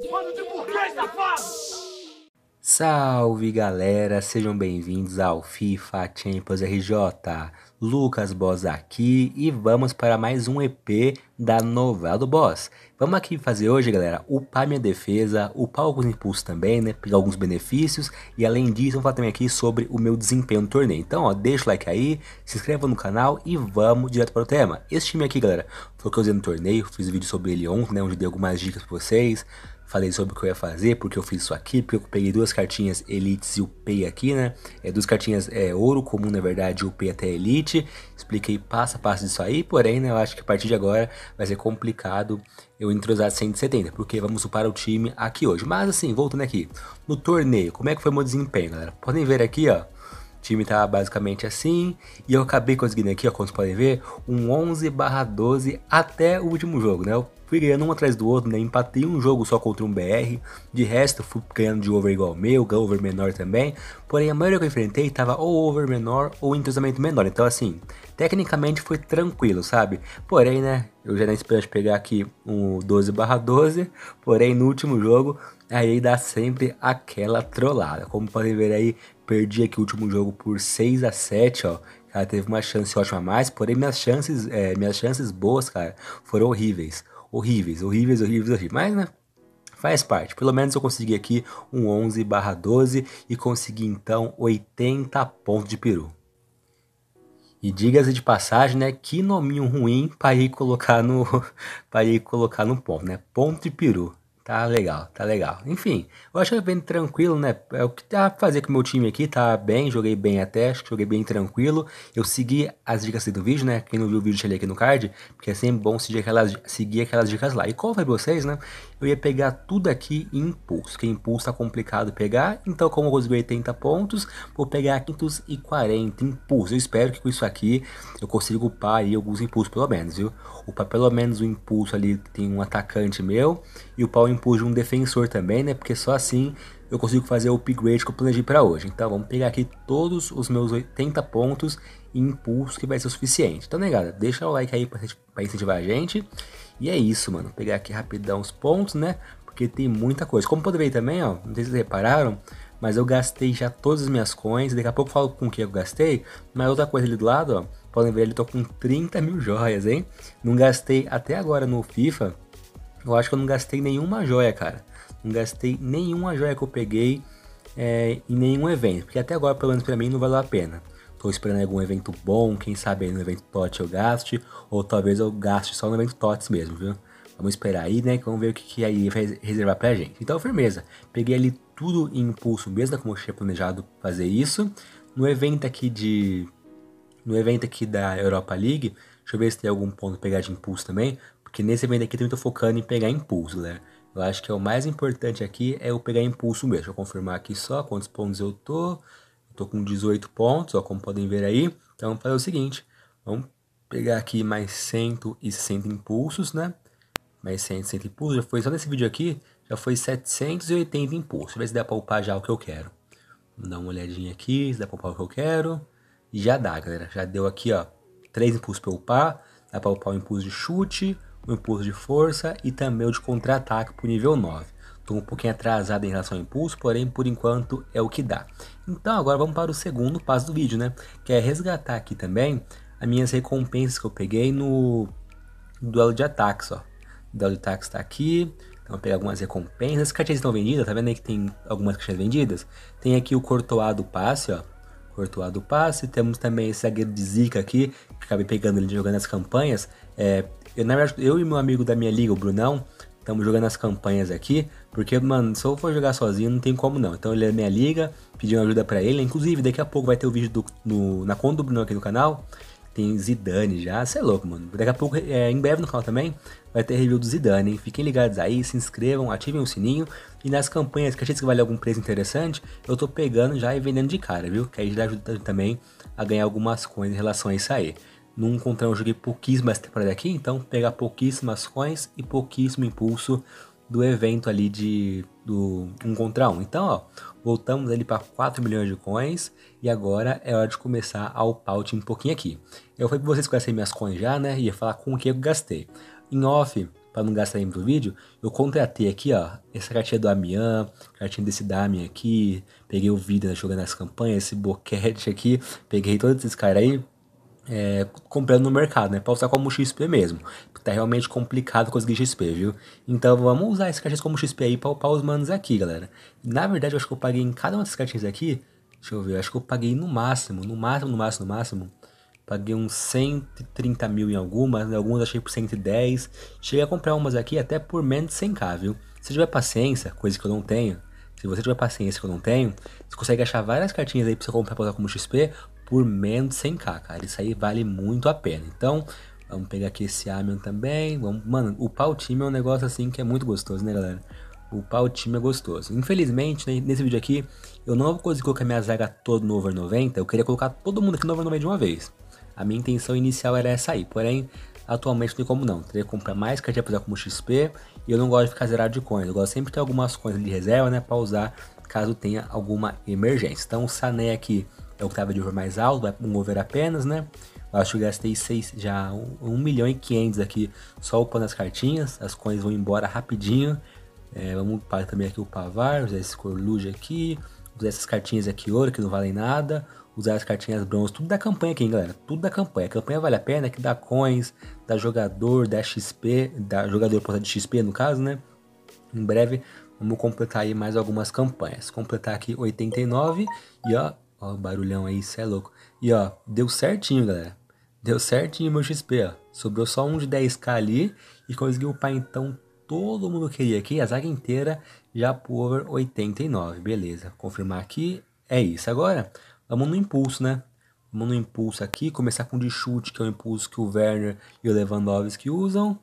de burguês safado! Salve galera, sejam bem-vindos ao FIFA Champions RJ. Lucas Boss aqui e vamos para mais um EP da novela do Boss. Vamos aqui fazer hoje, galera, upar minha defesa, upar alguns impulsos também, né? Pegar alguns benefícios e além disso, vamos falar também aqui sobre o meu desempenho no torneio. Então, ó, deixa o like aí, se inscreva no canal e vamos direto para o tema. Esse time aqui, galera, foi o que eu usei no torneio, fiz vídeo sobre ele ontem, né? Onde dei algumas dicas para vocês falei sobre o que eu ia fazer, porque eu fiz isso aqui, porque eu peguei duas cartinhas Elites e UP aqui, né? É, duas cartinhas é, Ouro Comum, na verdade, UP até Elite. Expliquei passo a passo disso aí, porém, né, eu acho que a partir de agora vai ser complicado eu entrosar 170, porque vamos upar o time aqui hoje. Mas assim, voltando aqui, no torneio, como é que foi meu desempenho, galera? Podem ver aqui, ó. O time tá basicamente assim, e eu acabei conseguindo aqui, ó, como vocês podem ver, um 11 barra 12 até o último jogo, né? Eu Fui ganhando um atrás do outro, né? Empatei um jogo só contra um BR. De resto, fui ganhando de over igual ao meu, over menor também. Porém, a maioria que eu enfrentei tava ou over menor ou entrosamento menor. Então, assim, tecnicamente foi tranquilo, sabe? Porém, né? Eu já nem esperava de pegar aqui um 12 barra 12. Porém, no último jogo, aí dá sempre aquela trollada. Como podem ver aí, perdi aqui o último jogo por 6 a 7 ó. Cara, teve uma chance ótima a mais, porém minhas chances, é, minhas chances boas, cara, foram horríveis horríveis, horríveis, horríveis, horríveis. Mas, né? Faz parte. Pelo menos eu consegui aqui um 11 barra 12 e consegui então 80 pontos de peru. E diga-se de passagem, né? Que nominho ruim para ir colocar no para ir colocar no ponto, né? Ponto de peru. Tá legal, tá legal. Enfim, eu acho que é bem tranquilo, né? É o que tá fazer com o meu time aqui, tá bem, joguei bem até, acho que joguei bem tranquilo. Eu segui as dicas do vídeo, né? Quem não viu o vídeo, deixa aqui no card, porque é sempre bom seguir aquelas, seguir aquelas dicas lá. E qual foi pra vocês, né? Eu ia pegar tudo aqui em impulso, que impulso tá complicado pegar, então como eu consegui 80 pontos, vou pegar 540 impulso. Eu espero que com isso aqui eu consiga upar aí alguns impulsos pelo menos, viu? Upar pelo menos o impulso ali, tem um atacante meu, e upar o impulso tempo de um defensor também, né? Porque só assim eu consigo fazer o upgrade que eu planejei para hoje. Então vamos pegar aqui todos os meus 80 pontos e impulso que vai ser o suficiente. Então, negada, né, deixa o like aí para incentivar a gente. E é isso, mano. Vou pegar aqui rapidão os pontos, né? Porque tem muita coisa. Como podem ver também, ó, não sei se vocês repararam, mas eu gastei já todas as minhas coins. Daqui a pouco eu falo com o que eu gastei. Mas outra coisa ali do lado, ó, podem ver, ele tô com 30 mil joias, hein? Não gastei até agora no FIFA eu acho que eu não gastei nenhuma joia, cara. Não gastei nenhuma joia que eu peguei é, em nenhum evento. Porque até agora, pelo menos pra mim, não valeu a pena. Tô esperando algum evento bom, quem sabe aí no evento TOT eu gaste, ou talvez eu gaste só no evento TOTS mesmo, viu? Vamos esperar aí, né? Vamos ver o que, que aí vai reservar pra gente. Então, firmeza. Peguei ali tudo em impulso mesmo, né? como eu tinha planejado fazer isso. No evento aqui de. No evento aqui da Europa League, deixa eu ver se tem algum ponto pegar de impulso também. Porque nesse evento aqui também tô focando em pegar impulso, né? Eu acho que é o mais importante aqui é eu pegar impulso mesmo. Deixa eu confirmar aqui só quantos pontos eu tô. Eu tô com 18 pontos, ó, como podem ver aí. Então, vamos fazer o seguinte. Vamos pegar aqui mais 160 impulsos, né? Mais 160 impulsos. Já foi só nesse vídeo aqui, já foi 780 impulsos. Deixa eu ver se dá pra upar já o que eu quero. Vou dar uma olhadinha aqui, se dá pra upar o que eu quero. E já dá, galera. Já deu aqui, ó, 3 impulsos pra upar. Dá pra upar o impulso de chute impulso de força e também o de contra-ataque para o nível 9. Estou um pouquinho atrasado em relação ao impulso, porém por enquanto é o que dá. Então agora vamos para o segundo passo do vídeo, né? Que é resgatar aqui também as minhas recompensas que eu peguei no duelo de ataques, ó. O duelo de ataques está aqui, então eu peguei algumas recompensas. As caixinhas estão vendidas, tá vendo aí que tem algumas caixinhas vendidas? Tem aqui o cortoado passe, ó cortoado passe. Temos também esse zagueiro de Zika aqui, que acabei pegando ele jogando as campanhas. É, eu, na verdade, eu e meu amigo da minha liga, o Brunão, estamos jogando as campanhas aqui, porque, mano, se eu for jogar sozinho, não tem como não. Então ele é minha liga, pedindo ajuda para ele. Inclusive, daqui a pouco vai ter o um vídeo do, no, na conta do Brunão aqui no canal. Tem Zidane já, você é louco, mano. Daqui a pouco, é, em breve no canal também, vai ter review do Zidane, hein? Fiquem ligados aí, se inscrevam, ativem o sininho. E nas campanhas que achei que vale algum preço interessante, eu tô pegando já e vendendo de cara, viu? Que aí já ajuda também a ganhar algumas coisas em relação a isso aí num 1 contra eu joguei pouquíssimas temporadas aqui, então pegar pouquíssimas coins e pouquíssimo impulso do evento ali de do um contra um. Então, ó, voltamos ali para 4 milhões de coins e agora é hora de começar a upar o time um pouquinho aqui. Eu falei para vocês conhecerem minhas coins já, né? e Ia falar com o que eu gastei. Em off, para não gastar tempo do vídeo, eu contratei aqui, ó, essa cartinha do Amian, cartinha desse Damien aqui, peguei o Vida jogando as campanhas, esse boquete aqui, peguei todos esses caras aí, é, comprando no mercado, né? Pra usar como XP mesmo. Tá realmente complicado conseguir XP, viu? Então vamos usar essas cartinhas como XP aí pra upar os manos aqui, galera. Na verdade, eu acho que eu paguei em cada uma dessas cartinhas aqui. Deixa eu ver, eu acho que eu paguei no máximo, no máximo, no máximo, no máximo. Paguei uns 130 mil em algumas, em algumas achei por 110. Cheguei a comprar umas aqui até por menos de 100k, viu? Se tiver paciência, coisa que eu não tenho, se você tiver paciência que eu não tenho, você consegue achar várias cartinhas aí pra você comprar pra usar como XP por menos 100k, cara. Isso aí vale muito a pena. Então, vamos pegar aqui esse Amion também. Vamos, mano, o o time é um negócio assim que é muito gostoso, né, galera? O o time é gostoso. Infelizmente, né, nesse vídeo aqui, eu não vou conseguir colocar minha zaga toda no over 90. Eu queria colocar todo mundo aqui no over 90 de uma vez. A minha intenção inicial era essa aí, porém, atualmente não tem como não. Teria que comprar mais cartinha pra usar como XP e eu não gosto de ficar zerado de coins. Eu gosto sempre de ter algumas coins de reserva, né, para usar caso tenha alguma emergência. Então, o sané aqui é octava tá de over mais alto, um over apenas, né? Eu acho que eu gastei seis, já 1 um, um milhão e 500 aqui só upando as cartinhas. As coins vão embora rapidinho. É, vamos para também aqui o Pavar, usar esse Corluge aqui, usar essas cartinhas aqui ouro que não valem nada, usar as cartinhas bronze, tudo da campanha aqui, hein, galera? Tudo da campanha. A campanha vale a pena, é que dá coins, dá jogador, dá XP, dá jogador por de XP no caso, né? Em breve vamos completar aí mais algumas campanhas. Completar aqui 89 e ó, Ó o barulhão aí, cê é louco. E ó, deu certinho, galera. Deu certinho meu XP, ó. Sobrou só um de 10k ali e consegui upar então todo mundo queria aqui, a zaga inteira já over 89, beleza. Confirmar aqui, é isso. Agora, vamos no impulso, né? Vamos no impulso aqui, começar com o de chute, que é o impulso que o Werner e o Lewandowski usam.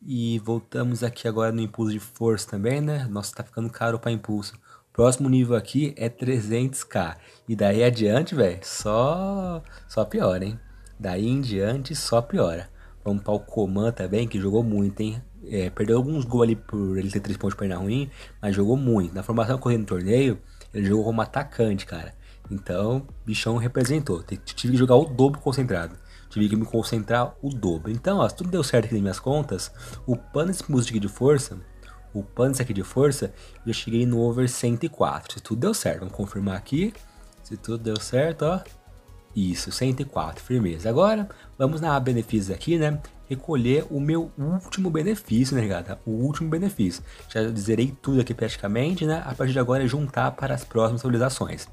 E voltamos aqui agora no impulso de força também, né? Nossa, tá ficando caro para impulso. Próximo nível aqui é 300k. E daí adiante, velho, só só piora, hein? Daí em diante só piora. Vamos para o Coman também, que jogou muito, hein? É, perdeu alguns gols ali por ele ter três pontos de perna ruim, mas jogou muito. Na formação correndo no torneio, ele jogou como atacante, cara. Então, bichão representou. Tive que jogar o dobro concentrado. Tive que me concentrar o dobro. Então, ó, se tudo deu certo aqui nas minhas contas, o Panis Music de força o isso aqui de força, eu cheguei no over 104. Se tudo deu certo, vamos confirmar aqui. Se tudo deu certo, ó. Isso, 104, firmeza. Agora, vamos na benefícios aqui, né? Recolher o meu último benefício, né, gata? O último benefício. Já dizerei tudo aqui praticamente, né? A partir de agora é juntar para as próximas atualizações.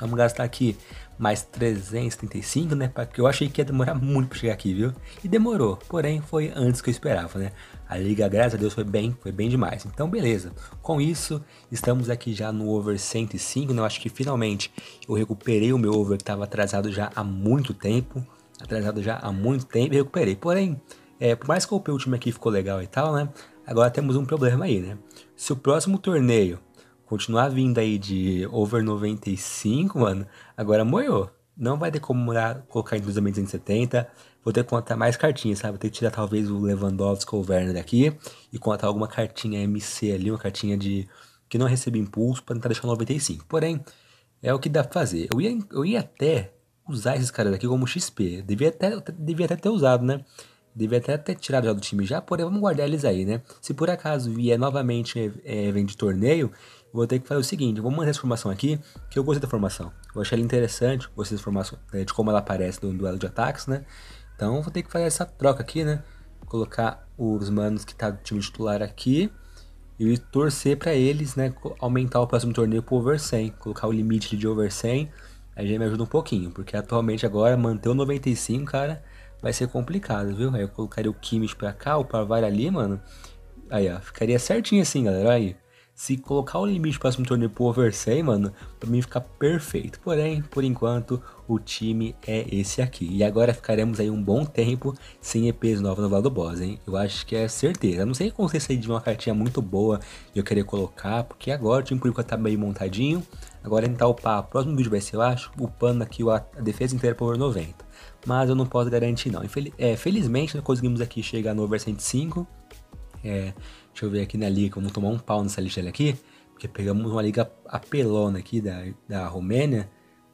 Vamos gastar aqui mais 335, né? Porque eu achei que ia demorar muito para chegar aqui, viu? E demorou, porém foi antes que eu esperava, né? A liga, graças a Deus, foi bem, foi bem demais. Então, beleza. Com isso, estamos aqui já no over 105, né? Eu acho que finalmente eu recuperei o meu over que estava atrasado já há muito tempo. Atrasado já há muito tempo e recuperei. Porém, é, por mais que o último aqui ficou legal e tal, né? Agora temos um problema aí, né? Se o próximo torneio continuar vindo aí de over 95, mano, agora moiou. Não vai ter como morar, colocar em 270. Vou ter que contar mais cartinhas, sabe? Vou ter que tirar talvez o Lewandowski ou o Werner daqui e contar alguma cartinha MC ali, uma cartinha de que não recebe impulso para tentar deixar 95. Porém, é o que dá pra fazer. Eu ia, eu ia até usar esses caras aqui como XP. Devia até, devia até ter usado, né? Devia até ter tirado já do time já, porém vamos guardar eles aí, né? Se por acaso vier novamente é, é vem de torneio, vou ter que fazer o seguinte, vou mandar essa formação aqui, que eu gostei da formação. Eu achei ela interessante, gostei da formação, né, de como ela aparece no duelo de ataques, né? Então vou ter que fazer essa troca aqui, né? Colocar os manos que tá do time titular aqui e torcer para eles, né, aumentar o próximo torneio pro over 100, colocar o limite de over 100, aí já me ajuda um pouquinho, porque atualmente agora manter o 95, cara, vai ser complicado, viu? Aí eu colocaria o Kimmich pra cá, o Parvar ali, mano. Aí, ó, ficaria certinho assim, galera, aí. Se colocar o limite do próximo torneio pro over 100, mano, pra mim fica perfeito. Porém, por enquanto, o time é esse aqui. E agora ficaremos aí um bom tempo sem EPs novos no lado do boss, hein? Eu acho que é certeza. não sei como vocês de uma cartinha muito boa e eu querer colocar, porque agora o time por enquanto tá bem montadinho. Agora a gente tá upar. O próximo vídeo vai ser, eu acho, upando aqui a defesa inteira pro over 90 mas eu não posso garantir não. Infeliz, é, felizmente conseguimos aqui chegar no over 105. É, deixa eu ver aqui na liga, vamos tomar um pau nessa lista aqui, porque pegamos uma liga apelona aqui da, da Romênia.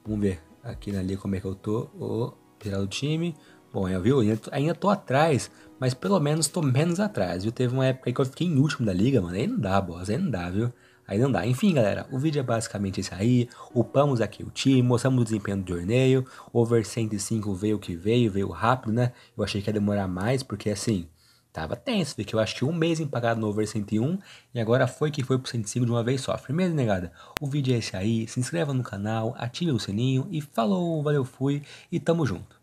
Vamos ver aqui na liga como é que eu tô, o geral do time. Bom, eu, viu, ainda tô, ainda tô atrás, mas pelo menos tô menos atrás, viu? Teve uma época aí que eu fiquei em último da liga, mano, aí não dá, boss, aí não dá, viu? Aí não dá. Enfim, galera, o vídeo é basicamente esse aí. Upamos aqui o time, mostramos o desempenho do torneio. Over 105 veio o que veio, veio rápido, né? Eu achei que ia demorar mais, porque assim, tava tenso. Porque eu acho que um mês empacado no over 101 e agora foi que foi pro 105 de uma vez só. Firmeza, negada? O vídeo é esse aí. Se inscreva no canal, ative o sininho e falou, valeu, fui e tamo junto.